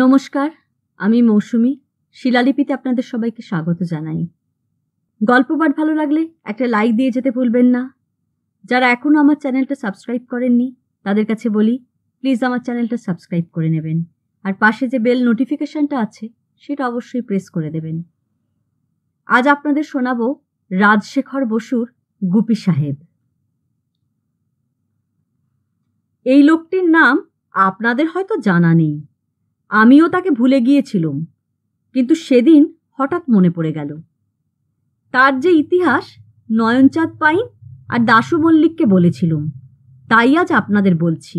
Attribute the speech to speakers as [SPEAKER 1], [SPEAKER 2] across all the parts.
[SPEAKER 1] নমস্কার আমি মৌসুমি শিলালিপিতে আপনাদের সবাইকে স্বাগত জানাই গল্প পাঠ ভালো লাগলে একটা লাইক দিয়ে যেতে ভুলবেন না যারা এখনও আমার চ্যানেলটা সাবস্ক্রাইব করেননি তাদের কাছে বলি প্লিজ আমার চ্যানেলটা সাবস্ক্রাইব করে নেবেন আর পাশে যে বেল নোটিফিকেশানটা আছে সেটা অবশ্যই প্রেস করে দেবেন আজ আপনাদের শোনাব রাজশেখর বসুর গুপি সাহেব এই লোকটির নাম আপনাদের হয়তো জানা নেই আমিও তাকে ভুলে গিয়েছিলুম কিন্তু সেদিন হঠাৎ মনে পড়ে গেল তার যে ইতিহাস নয়নচাঁদ পাইন আর দাশু মল্লিককে বলেছিলুম তাই আজ আপনাদের বলছি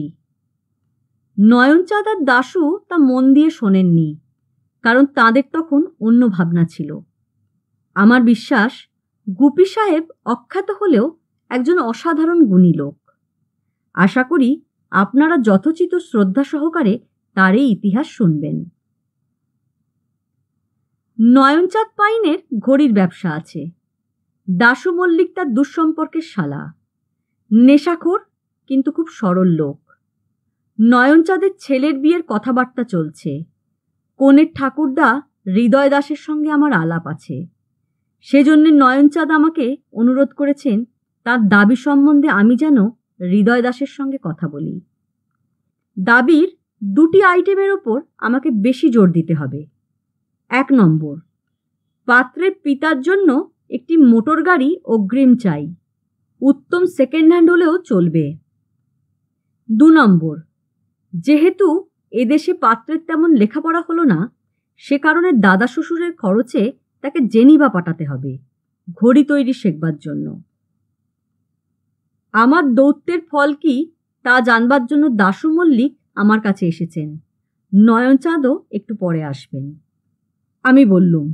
[SPEAKER 1] নয়নচাঁদ আর দাশু তা মন দিয়ে শোনেননি কারণ তাদের তখন অন্য ভাবনা ছিল আমার বিশ্বাস গুপি সাহেব অখ্যাত হলেও একজন অসাধারণ গুণী লোক আশা করি আপনারা যথোচিত শ্রদ্ধা সহকারে তার এই ইতিহাস শুনবেন নয়নচাঁদ পাইনের ঘড়ির ব্যবসা আছে দাশু মল্লিক তার দুঃসম্পর্কের শালা নেশাখোর কিন্তু খুব সরল লোক নয়নচাঁদের ছেলের বিয়ের কথাবার্তা চলছে কনের ঠাকুরদা হৃদয় দাসের সঙ্গে আমার আলাপ আছে সেজন্য নয়নচাঁদ আমাকে অনুরোধ করেছেন তার দাবি সম্বন্ধে আমি যেন হৃদয় দাসের সঙ্গে কথা বলি দাবির দুটি আইটেমের ওপর আমাকে বেশি জোর দিতে হবে এক নম্বর পাত্রের পিতার জন্য একটি মোটর গাড়ি অগ্রিম চাই উত্তম সেকেন্ড হ্যান্ড হলেও চলবে দু নম্বর যেহেতু এদেশে পাত্রের তেমন লেখাপড়া হলো না সে কারণে দাদা শ্বশুরের খরচে তাকে জেনিবা পাঠাতে হবে ঘড়ি তৈরি শেখবার জন্য আমার দৌত্যের ফল কি তা জানবার জন্য দাশু মল্লিক আমার কাছে এসেছেন নয়নচাঁদও একটু পরে আসবেন আমি বললুম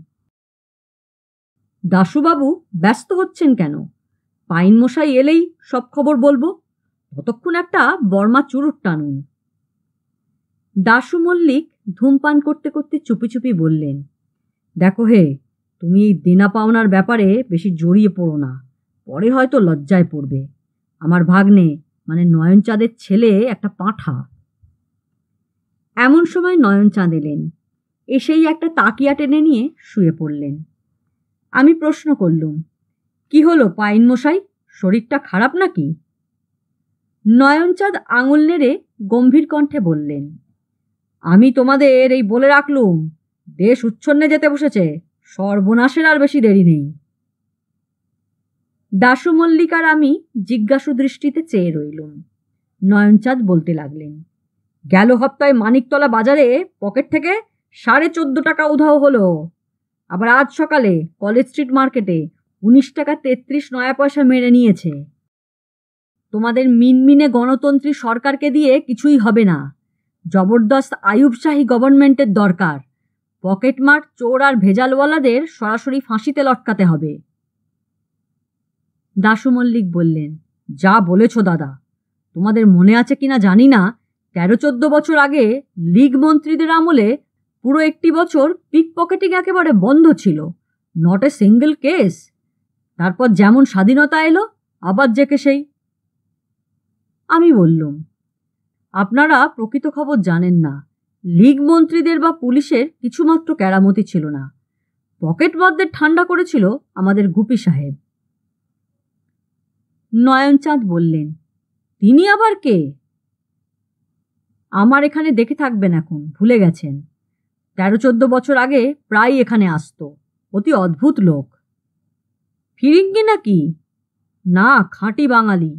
[SPEAKER 1] দাশুবাবু ব্যস্ত হচ্ছেন কেন পাইন মশাই এলেই সব খবর বলবো ততক্ষণ একটা বর্মা চুরুট টানুন দাশু মল্লিক ধূমপান করতে করতে চুপি চুপি বললেন দেখো হে তুমি এই দেনা পাওনার ব্যাপারে বেশি জড়িয়ে পড়ো না পরে হয়তো লজ্জায় পড়বে আমার ভাগ্নে মানে নয়নচাঁদের ছেলে একটা পাঁঠা এমন সময় নয়ন চাঁদ এলেন এসেই একটা তাকিয়া টেনে নিয়ে শুয়ে পড়লেন আমি প্রশ্ন করলুম কি হলো পাইন মশাই শরীরটা খারাপ নাকি নয়নচাঁদ আঙুল নেড়ে গম্ভীর কণ্ঠে বললেন আমি তোমাদের এই বলে রাখলুম দেশ উচ্ছন্নে যেতে বসেছে সর্বনাশের আর বেশি দেরি নেই দাসু মল্লিকার আমি জিজ্ঞাসু দৃষ্টিতে চেয়ে রইলুম নয়নচাঁদ বলতে লাগলেন গেল হপ্তায় মানিকতলা বাজারে পকেট থেকে সাড়ে চোদ্দো টাকা উধাও হলো আবার আজ সকালে কলেজ স্ট্রিট মার্কেটে উনিশ টাকা তেত্রিশ নয়া পয়সা মেরে নিয়েছে তোমাদের মিনমিনে গণতন্ত্রী সরকারকে দিয়ে কিছুই হবে না জবরদস্ত আয়ুবশাহী গভর্নমেন্টের দরকার পকেটমার চোর আর ভেজালওয়ালাদের সরাসরি ফাঁসিতে লটকাতে হবে দাশু মল্লিক বললেন যা বলেছ দাদা তোমাদের মনে আছে কিনা জানি না তেরো চোদ্দ বছর আগে লীগ মন্ত্রীদের আমলে পুরো একটি বছর পিক পকেটিং একেবারে বন্ধ ছিল নট এ সিঙ্গেল কেস তারপর যেমন স্বাধীনতা এলো আবার জেকে সেই আমি বললুম আপনারা প্রকৃত খবর জানেন না লীগ মন্ত্রীদের বা পুলিশের কিছুমাত্র কেরামতি ছিল না পকেটমারদের ঠান্ডা করেছিল আমাদের গুপি সাহেব নয়নচাঁদ বললেন তিনি আবার কে আমার এখানে দেখে থাকবেন এখন ভুলে গেছেন তেরো চোদ্দ বছর আগে প্রায় এখানে আসতো অতি অদ্ভুত লোক ফিরিঙ্গি নাকি না খাঁটি বাঙালি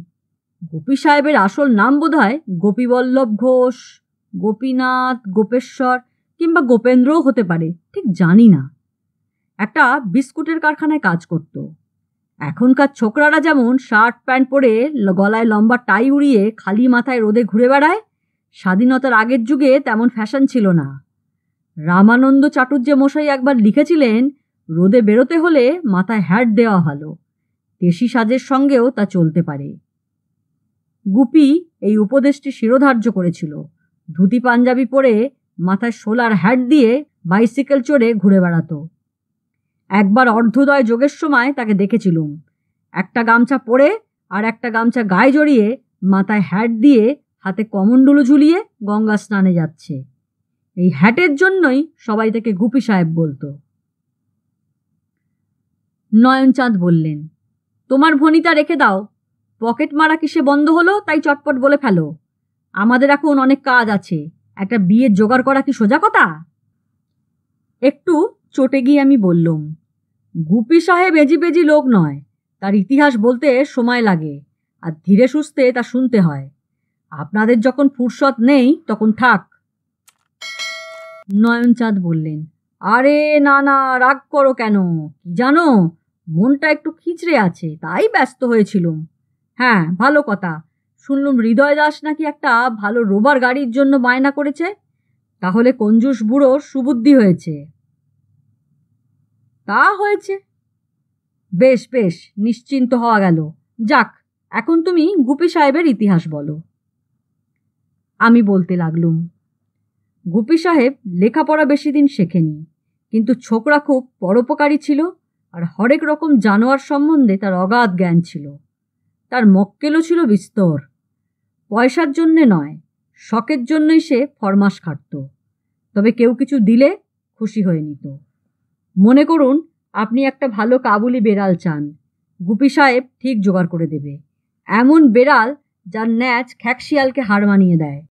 [SPEAKER 1] গোপী সাহেবের আসল নাম বোধ হয় গোপীবল্লভ ঘোষ গোপীনাথ গোপেশ্বর কিংবা গোপেন্দ্রও হতে পারে ঠিক জানি না একটা বিস্কুটের কারখানায় কাজ করত এখনকার ছোকরারা যেমন শার্ট প্যান্ট পরে গলায় লম্বা টাই উড়িয়ে খালি মাথায় রোদে ঘুরে বেড়ায় স্বাধীনতার আগের যুগে তেমন ফ্যাশন ছিল না রামানন্দ চাটুর্য মশাই একবার লিখেছিলেন রোদে বেরোতে হলে মাথায় হ্যাট দেওয়া ভালো দেশি সাজের সঙ্গেও তা চলতে পারে গুপি এই উপদেশটি শিরোধার্য করেছিল ধুতি পাঞ্জাবি পরে মাথায় সোলার হ্যাট দিয়ে বাইসিকেল চড়ে ঘুরে বেড়াতো একবার অর্ধদয় যোগের সময় তাকে দেখেছিলুম একটা গামছা পরে আর একটা গামছা গায়ে জড়িয়ে মাথায় হ্যাট দিয়ে হাতে কমণ্ডলু ঝুলিয়ে গঙ্গা স্নানে যাচ্ছে এই হ্যাটের জন্যই সবাই তাকে গুপি সাহেব বলতো নয়নচাঁদ বললেন তোমার ভনিতা রেখে দাও পকেট মারা কিসে বন্ধ হলো তাই চটপট বলে ফেলো আমাদের এখন অনেক কাজ আছে একটা বিয়ের জোগাড় করা কি সোজা কথা একটু চটে গিয়ে আমি বললুম গুপি সাহেব এজি বেজি লোক নয় তার ইতিহাস বলতে সময় লাগে আর ধীরে সুস্থে তা শুনতে হয় আপনাদের যখন ফুরসত নেই তখন থাক নয়নচাঁদ বললেন আরে না না রাগ করো কেন কি জানো মনটা একটু খিচড়ে আছে তাই ব্যস্ত হয়েছিলুম হ্যাঁ ভালো কথা শুনলুম হৃদয় দাস নাকি একটা ভালো রোবার গাড়ির জন্য বায়না করেছে তাহলে কঞ্জুস বুড়ো সুবুদ্ধি হয়েছে তা হয়েছে বেশ বেশ নিশ্চিন্ত হওয়া গেল যাক এখন তুমি গুপি সাহেবের ইতিহাস বলো আমি বলতে লাগলুম গুপি সাহেব লেখাপড়া বেশি দিন শেখেনি কিন্তু ছোকরা খুব পরোপকারী ছিল আর হরেক রকম জানোয়ার সম্বন্ধে তার অগাধ জ্ঞান ছিল তার মক্কেলও ছিল বিস্তর পয়সার জন্যে নয় শখের জন্যই সে ফরমাস খাটত তবে কেউ কিছু দিলে খুশি হয়ে নিত মনে করুন আপনি একটা ভালো কাবুলি বেড়াল চান গুপি সাহেব ঠিক জোগাড় করে দেবে এমন বেড়াল যার ন্যাচ খ্যাকশিয়ালকে হার মানিয়ে দেয়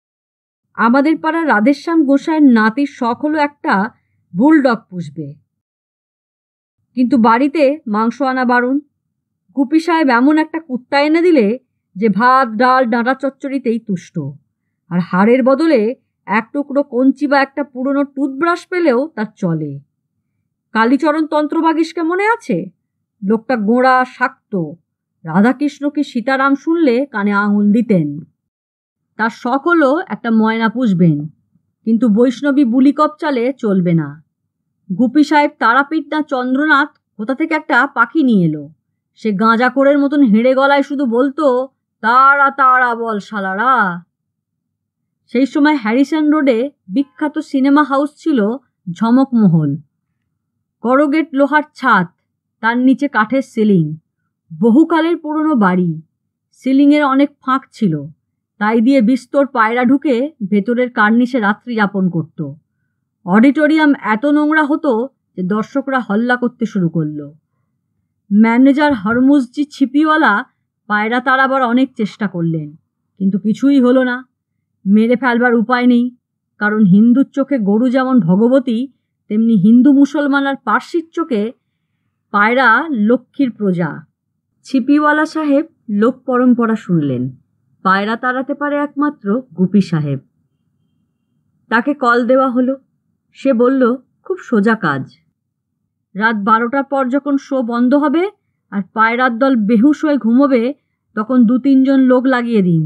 [SPEAKER 1] আমাদের পাড়া রাধেশ্যাম গোসাইয়ের নাতির শখ হলো একটা বুলডগ পুষবে কিন্তু বাড়িতে মাংস আনা বারণ গুপি সাহেব এমন একটা কুত্তা এনে দিলে যে ভাত ডাল ডাঁটা চচ্চড়িতেই তুষ্ট আর হাড়ের বদলে এক টুকরো কঞ্চি বা একটা পুরনো টুথব্রাশ পেলেও তার চলে কালীচরণ তন্ত্রবাগিসকে মনে আছে লোকটা গোঁড়া শাক্ত রাধাকৃষ্ণকে সীতারাম শুনলে কানে আঙুল দিতেন তার সকলও একটা ময়না পুষবেন কিন্তু বৈষ্ণবী বুলিকপ চালে চলবে না গুপি সাহেব তারাপীঠ না চন্দ্রনাথ কোথা থেকে একটা পাখি নিয়ে এলো সে গাঁজা করের মতন হেঁড়ে গলায় শুধু বলতো তারা তারা বল শালারা সেই সময় হ্যারিসন রোডে বিখ্যাত সিনেমা হাউস ছিল ঝমকমহল করগেট লোহার ছাদ তার নিচে কাঠের সিলিং বহুকালের পুরনো বাড়ি সিলিংয়ের অনেক ফাঁক ছিল তাই দিয়ে বিস্তর পায়রা ঢুকে ভেতরের কার্নিশে রাত্রি যাপন করত অডিটোরিয়াম এত নোংরা হতো যে দর্শকরা হল্লা করতে শুরু করলো ম্যানেজার হরমুজজি ছিপিওয়ালা পায়রা তাড়াবার অনেক চেষ্টা করলেন কিন্তু কিছুই হলো না মেরে ফেলবার উপায় নেই কারণ হিন্দুর চোখে গরু যেমন ভগবতী তেমনি হিন্দু মুসলমান আর পার্সির চোখে পায়রা লক্ষ্মীর প্রজা ছিপিওয়ালা সাহেব লোক পরম্পরা শুনলেন পায়রা তাড়াতে পারে একমাত্র গুপি সাহেব তাকে কল দেওয়া হলো সে বলল খুব সোজা কাজ রাত বারোটার পর যখন শো বন্ধ হবে আর পায়রার দল বেহুশ হয়ে ঘুমোবে তখন দু তিনজন লোক লাগিয়ে দিন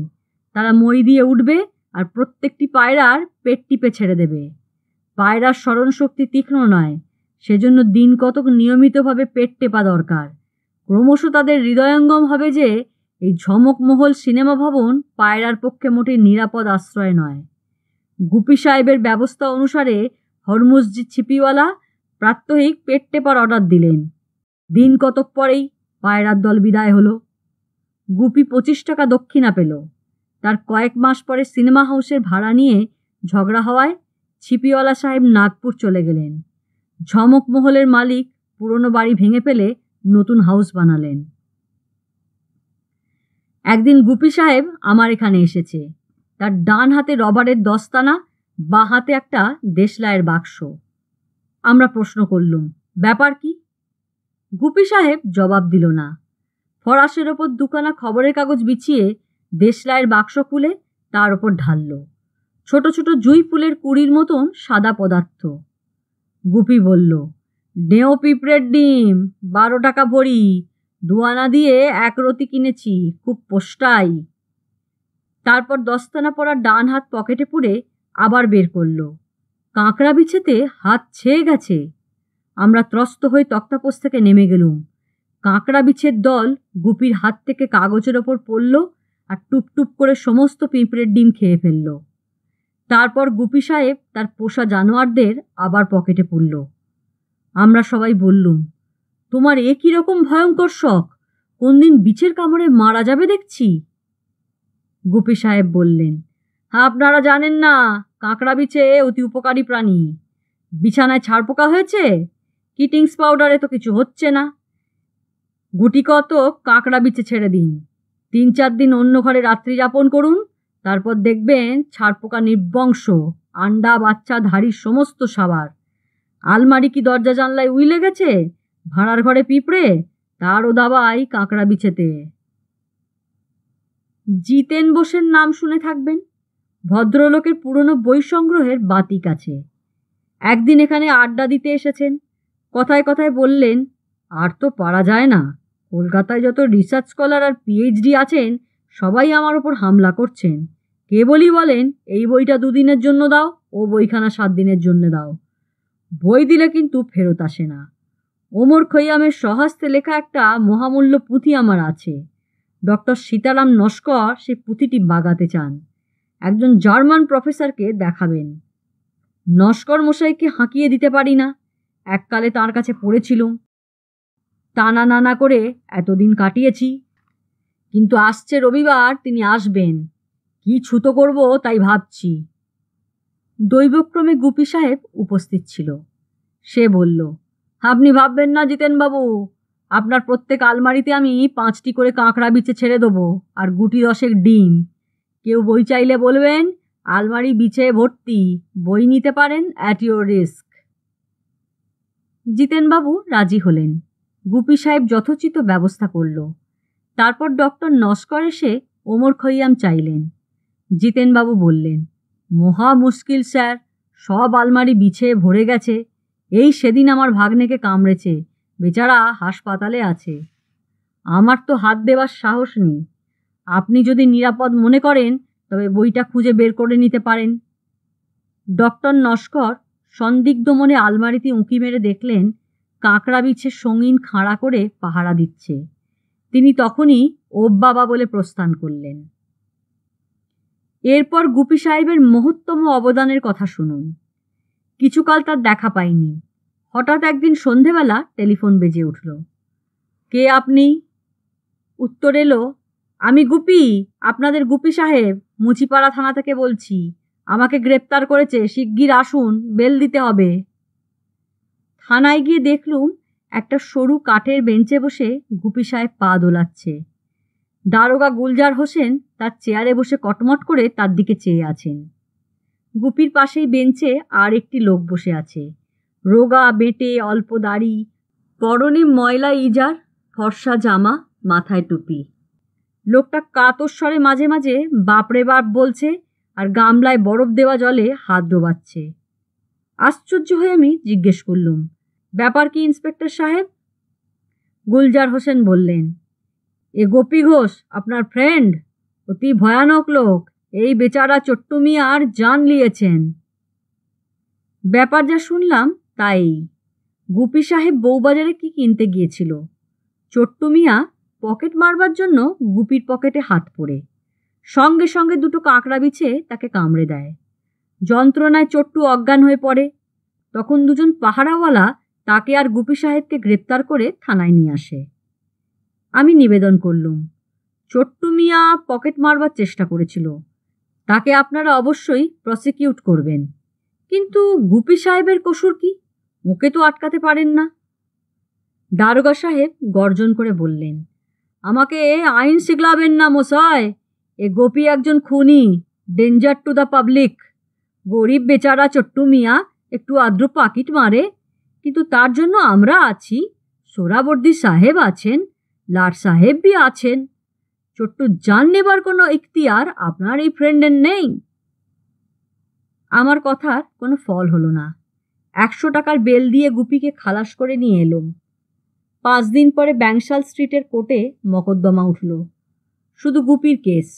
[SPEAKER 1] তারা মই দিয়ে উঠবে আর প্রত্যেকটি পায়রার পেট টিপে ছেড়ে দেবে পায়রার স্মরণশক্তি তীক্ষ্ণ নয় সেজন্য দিন কতক নিয়মিতভাবে পেট টেপা দরকার ক্রমশ তাদের হৃদয়ঙ্গম হবে যে এই ঝমকমহল সিনেমা ভবন পায়রার পক্ষে মোটেই নিরাপদ আশ্রয় নয় গুপি সাহেবের ব্যবস্থা অনুসারে হরমুজজি ছিপিওয়ালা প্রাত্যহিক পেট টেপার অর্ডার দিলেন দিন কতক পরেই পায়রার দল বিদায় হলো গুপি পঁচিশ টাকা দক্ষিণা পেল তার কয়েক মাস পরে সিনেমা হাউসের ভাড়া নিয়ে ঝগড়া হওয়ায় ছিপিওয়ালা সাহেব নাগপুর চলে গেলেন ঝমকমহলের মালিক পুরনো বাড়ি ভেঙে ফেলে নতুন হাউস বানালেন একদিন গুপি সাহেব আমার এখানে এসেছে তার ডান হাতে রবারের দস্তানা বা হাতে একটা দেশলায়ের বাক্স আমরা প্রশ্ন করলুম ব্যাপার কি গুপি সাহেব জবাব দিল না ফরাসের ওপর দুখানা খবরের কাগজ বিছিয়ে দেশলায়ের বাক্স খুলে তার ওপর ঢালল ছোট ছোট জুই ফুলের কুড়ির মতন সাদা পদার্থ গুপি বলল ডেও পিঁপড়ের ডিম বারো টাকা ভরি দুয়ানা দিয়ে একরতি কিনেছি খুব পোষ্টাই তারপর দস্তানা পরা ডান হাত পকেটে পুরে আবার বের করল কাঁকড়া বিছেতে হাত ছেয়ে গেছে আমরা ত্রস্ত হয়ে তক্তাপোষ থেকে নেমে গেলুম কাঁকড়া বিছের দল গুপির হাত থেকে কাগজের ওপর পড়ল আর টুপটুপ করে সমস্ত পিঁপড়ের ডিম খেয়ে ফেলল তারপর গুপি সাহেব তার পোষা জানোয়ারদের আবার পকেটে পড়ল আমরা সবাই বললুম তোমার এ রকম ভয়ঙ্কর শখ কোনদিন বিছের কামড়ে মারা যাবে দেখছি গোপী সাহেব বললেন আপনারা জানেন না কাঁকড়া বিছে অতি উপকারী প্রাণী বিছানায় ছাড় পোকা হয়েছে কিটিংস পাউডারে তো কিছু হচ্ছে না গুটি কত কাঁকড়া বিছে ছেড়ে দিন তিন চার দিন অন্য ঘরে রাত্রি যাপন করুন তারপর দেখবেন ছাড় পোকা নির্বংশ আন্ডা বাচ্চা ধাড়ির সমস্ত সাবার আলমারি কি দরজা জানলায় উইলে গেছে ভাড়ার ঘরে পিঁপড়ে তারও দাবাই কাঁকড়া বিছেতে জিতেন বোসের নাম শুনে থাকবেন ভদ্রলোকের পুরনো বই সংগ্রহের বাতি কাছে একদিন এখানে আড্ডা দিতে এসেছেন কথায় কথায় বললেন আর তো পারা যায় না কলকাতায় যত রিসার্চ স্কলার আর পিএইচডি আছেন সবাই আমার ওপর হামলা করছেন কেবলই বলেন এই বইটা দুদিনের জন্য দাও ও বইখানা সাত দিনের জন্য দাও বই দিলে কিন্তু ফেরত আসে না ওমর খৈয়ামের স্বহস্তে লেখা একটা মহামূল্য পুঁথি আমার আছে ডক্টর সীতারাম নস্কর সেই পুঁথিটি বাগাতে চান একজন জার্মান প্রফেসরকে দেখাবেন নস্কর মশাইকে হাঁকিয়ে দিতে পারি না এককালে তার কাছে পড়েছিলুম টানা নানা করে এতদিন কাটিয়েছি কিন্তু আসছে রবিবার তিনি আসবেন কি ছুতো করব তাই ভাবছি দৈবক্রমে গুপি সাহেব উপস্থিত ছিল সে বলল আপনি ভাববেন না জিতেনবাবু আপনার প্রত্যেক আলমারিতে আমি পাঁচটি করে কাঁকড়া বিচে ছেড়ে দেবো আর গুটি দশেক ডিম কেউ বই চাইলে বলবেন আলমারি বিছে ভর্তি বই নিতে পারেন অ্যাট ইউর রিস্ক জিতেনবাবু রাজি হলেন গুপি সাহেব যথোচিত ব্যবস্থা করল তারপর ডক্টর নস্কর এসে ওমর খৈয়াম চাইলেন জিতেনবাবু বললেন মহা মুশকিল স্যার সব আলমারি বিছে ভরে গেছে এই সেদিন আমার ভাগ্নেকে কামড়েছে বেচারা হাসপাতালে আছে আমার তো হাত দেওয়ার সাহস নেই আপনি যদি নিরাপদ মনে করেন তবে বইটা খুঁজে বের করে নিতে পারেন ডক্টর নস্কর সন্দিগ্ধ মনে আলমারিতে উঁকি মেরে দেখলেন কাঁকড়া বিছে সঙ্গীন খাঁড়া করে পাহারা দিচ্ছে তিনি তখনই ওব বাবা বলে প্রস্থান করলেন এরপর গুপি সাহেবের মহত্তম অবদানের কথা শুনুন কিছুকাল তার দেখা পাইনি হঠাৎ একদিন সন্ধেবেলা টেলিফোন বেজে উঠল কে আপনি উত্তর এলো আমি গুপি আপনাদের গুপি সাহেব মুচিপাড়া থানা থেকে বলছি আমাকে গ্রেপ্তার করেছে শিগগির আসুন বেল দিতে হবে থানায় গিয়ে দেখলুম একটা সরু কাঠের বেঞ্চে বসে গুপি সাহেব পা দোলাচ্ছে দারোগা গুলজার হোসেন তার চেয়ারে বসে কটমট করে তার দিকে চেয়ে আছেন গুপির পাশেই বেঞ্চে আর একটি লোক বসে আছে রোগা বেটে অল্প দাড়ি পরনে ময়লা ইজার ফর্সা জামা মাথায় টুপি লোকটা কাতস্বরে মাঝে মাঝে বাপরে বাপ বলছে আর গামলায় বরফ দেওয়া জলে হাত ডোবাচ্ছে আশ্চর্য হয়ে আমি জিজ্ঞেস করলুম ব্যাপার কি ইন্সপেক্টর সাহেব গুলজার হোসেন বললেন এ গোপী ঘোষ আপনার ফ্রেন্ড অতি ভয়ানক লোক এই বেচারা চট্টু আর জান লিয়েছেন ব্যাপার যা শুনলাম তাই গুপি সাহেব বউবাজারে কি কিনতে গিয়েছিল চট্টু মিয়া পকেট মারবার জন্য গুপির পকেটে হাত পড়ে সঙ্গে সঙ্গে দুটো কাঁকড়া বিছে তাকে কামড়ে দেয় যন্ত্রণায় চট্টু অজ্ঞান হয়ে পড়ে তখন দুজন পাহারাওয়ালা তাকে আর গুপি সাহেবকে গ্রেপ্তার করে থানায় নিয়ে আসে আমি নিবেদন করলুম চট্টু মিয়া পকেট মারবার চেষ্টা করেছিল তাকে আপনারা অবশ্যই প্রসিকিউট করবেন কিন্তু গুপি সাহেবের কসুর কী ওকে তো আটকাতে পারেন না দারোগা সাহেব গর্জন করে বললেন আমাকে আইন শিখলাবেন না মশায় এ গোপী একজন খুনি ডেঞ্জার টু দ্য পাবলিক গরিব বেচারা চট্টু মিয়া একটু আদ্র পাকিট মারে কিন্তু তার জন্য আমরা আছি সোরাবর্দি সাহেব আছেন লাট সাহেব বি আছেন চট্টু যান নেবার কোনো ইখতিয়ার আপনার এই ফ্রেন্ডের নেই আমার কথার কোনো ফল হলো না একশো টাকার বেল দিয়ে গুপিকে খালাস করে নিয়ে এলুম পাঁচ দিন পরে ব্যাংশাল স্ট্রিটের কোর্টে মকদ্দমা উঠল শুধু গুপির কেস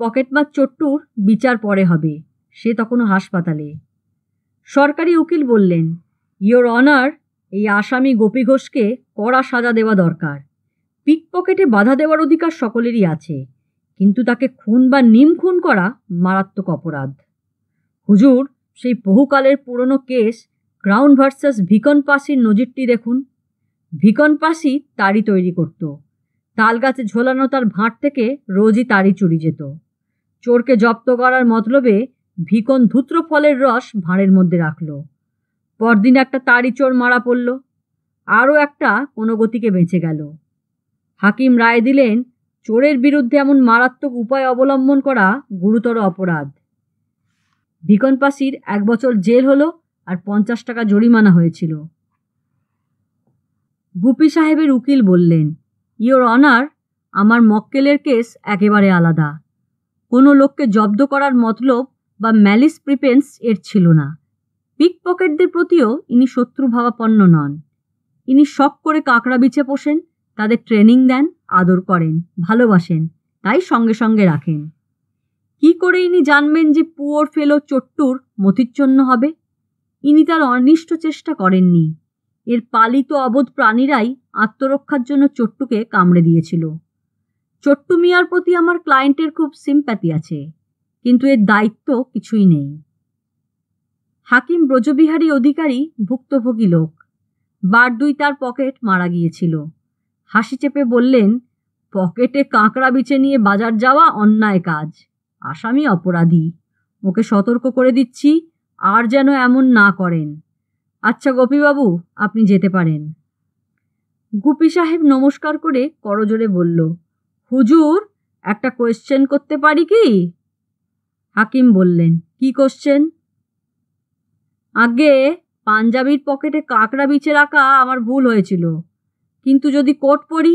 [SPEAKER 1] পকেটমার চট্টুর বিচার পরে হবে সে তখনও হাসপাতালে সরকারি উকিল বললেন ইয়োর অনার এই আসামি গোপী ঘোষকে কড়া সাজা দেওয়া দরকার পিক পকেটে বাধা দেওয়ার অধিকার সকলেরই আছে কিন্তু তাকে খুন বা নিম খুন করা মারাত্মক অপরাধ হুজুর সেই বহুকালের পুরনো কেস ক্রাউন ভার্সাস ভিকন পাসির নজিরটি দেখুন ভিকন পাশি তাড়ি তৈরি করত তাল গাছে ঝোলানো তার ভাঁট থেকে রোজই তাড়ি চুরি যেত চোরকে জব্দ করার মতলবে ভিকন ধূত্র ফলের রস ভাঁড়ের মধ্যে রাখল পরদিন একটা তাড়ি চোর মারা পড়ল আরও একটা কোনো গতিকে বেঁচে গেল হাকিম রায় দিলেন চোরের বিরুদ্ধে এমন মারাত্মক উপায় অবলম্বন করা গুরুতর অপরাধ ভিকন এক বছর জেল হলো আর পঞ্চাশ টাকা জরিমানা হয়েছিল গুপি সাহেবের উকিল বললেন ইওর অনার আমার মক্কেলের কেস একেবারে আলাদা কোনো লোককে জব্দ করার মতলব বা ম্যালিস প্রিপেন্স এর ছিল না পিক পকেটদের প্রতিও ইনি শত্রুভাবাপন্ন নন ইনি শখ করে কাঁকড়া বিছে পোষেন তাদের ট্রেনিং দেন আদর করেন ভালোবাসেন তাই সঙ্গে সঙ্গে রাখেন কি করে ইনি জানবেন যে পুয়োর ফেলো চট্টুর মতিচ্ছন্ন হবে ইনি তার অনিষ্ট চেষ্টা করেননি এর পালিত অবোধ প্রাণীরাই আত্মরক্ষার জন্য চট্টুকে কামড়ে দিয়েছিল চট্টু মিয়ার প্রতি আমার ক্লায়েন্টের খুব সিম্প্যাথি আছে কিন্তু এর দায়িত্ব কিছুই নেই হাকিম ব্রজবিহারী অধিকারী ভুক্তভোগী লোক বার দুই তার পকেট মারা গিয়েছিল হাসি চেপে বললেন পকেটে কাঁকড়া বিছে নিয়ে বাজার যাওয়া অন্যায় কাজ আসামি অপরাধী ওকে সতর্ক করে দিচ্ছি আর যেন এমন না করেন আচ্ছা গোপীবাবু আপনি যেতে পারেন গুপি সাহেব নমস্কার করে করজোরে বলল হুজুর একটা কোয়েশ্চেন করতে পারি কি হাকিম বললেন কি কোশ্চেন আগে পাঞ্জাবির পকেটে কাঁকড়া বিছে রাখা আমার ভুল হয়েছিল কিন্তু যদি কোট পরি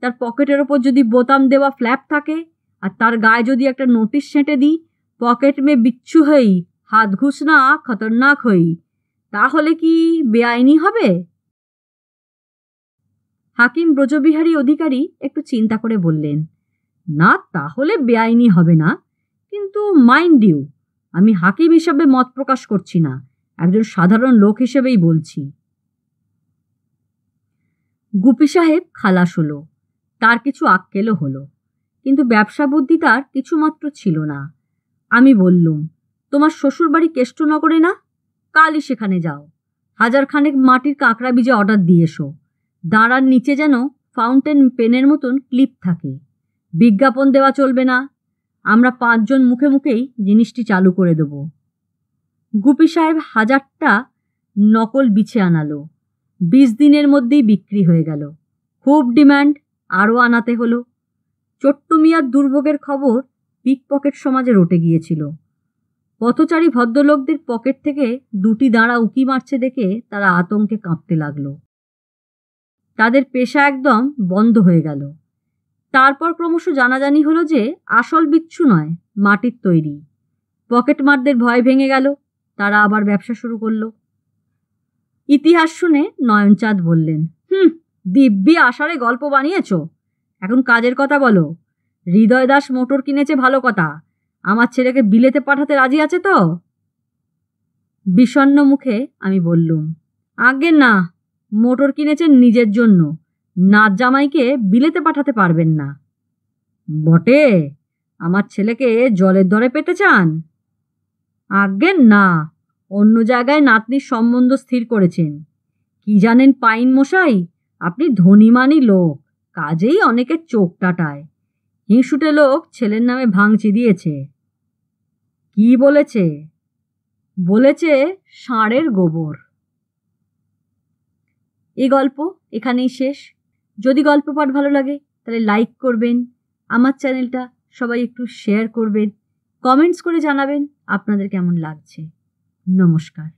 [SPEAKER 1] তার পকেটের ওপর যদি বোতাম দেওয়া ফ্ল্যাপ থাকে আর তার গায়ে যদি একটা নোটিশ সেঁটে দিই পকেট মে বিচ্ছু হই হাত ঘুষনা খতরনাক হই তাহলে কি বেআইনি হবে হাকিম ব্রজবিহারী অধিকারী একটু চিন্তা করে বললেন না তাহলে বেআইনি হবে না কিন্তু মাইন্ড ইউ আমি হাকিম হিসাবে মত প্রকাশ করছি না একজন সাধারণ লোক হিসেবেই বলছি গুপি সাহেব খালাস হলো তার কিছু আক্কেলও হলো কিন্তু ব্যবসা বুদ্ধি তার কিছুমাত্র ছিল না আমি বললুম তোমার শ্বশুরবাড়ি কেষ্টনগরে না কালই সেখানে যাও হাজারখানেক মাটির কাঁকড়া বীজে অর্ডার দিয়ে এসো দাঁড়ার নিচে যেন ফাউন্টেন পেনের মতন ক্লিপ থাকে বিজ্ঞাপন দেওয়া চলবে না আমরা পাঁচজন মুখে মুখেই জিনিসটি চালু করে দেব গুপি সাহেব হাজারটা নকল বিছে আনালো বিশ দিনের মধ্যেই বিক্রি হয়ে গেল খুব ডিম্যান্ড আরও আনাতে হলো চট্টু মিয়ার দুর্ভোগের খবর পিকপকেট সমাজে রটে গিয়েছিল পথচারী ভদ্রলোকদের পকেট থেকে দুটি দাঁড়া উকি মারছে দেখে তারা আতঙ্কে কাঁপতে লাগল তাদের পেশা একদম বন্ধ হয়ে গেল তারপর ক্রমশ জানাজানি হলো যে আসল বিচ্ছু নয় মাটির তৈরি পকেটমারদের ভয় ভেঙে গেল তারা আবার ব্যবসা শুরু করল ইতিহাস শুনে নয়নচাঁদ বললেন হুম দিব্যি আষাঢ়ে গল্প বানিয়েছ এখন কাজের কথা বলো হৃদয় দাস মোটর কিনেছে ভালো কথা আমার ছেলেকে বিলেতে পাঠাতে রাজি আছে তো বিষণ্ন মুখে আমি বললুম আগে না মোটর কিনেছেন নিজের জন্য নাচ জামাইকে বিলেতে পাঠাতে পারবেন না বটে আমার ছেলেকে জলের দরে পেতে চান আজ্ঞে না অন্য জায়গায় নাতনির সম্বন্ধ স্থির করেছেন কি জানেন পাইন মশাই আপনি ধনীমানি লোক কাজেই অনেকের চোখ টাটায় হিংসুটে লোক ছেলের নামে ভাঙচি দিয়েছে কি বলেছে বলেছে ষাঁড়ের গোবর এই গল্প এখানেই শেষ যদি গল্প পাঠ ভালো লাগে তাহলে লাইক করবেন আমার চ্যানেলটা সবাই একটু শেয়ার করবেন কমেন্টস করে জানাবেন আপনাদের কেমন লাগছে নমস্কার